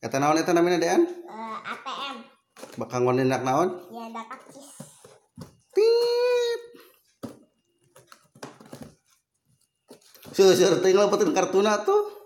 Kata naon itu namanya Dean? Uh, eh, ATM. Bakal ngonin nak naon? Ya dak Pip. Tit. Sudah, tinggal petin kartuna tuh.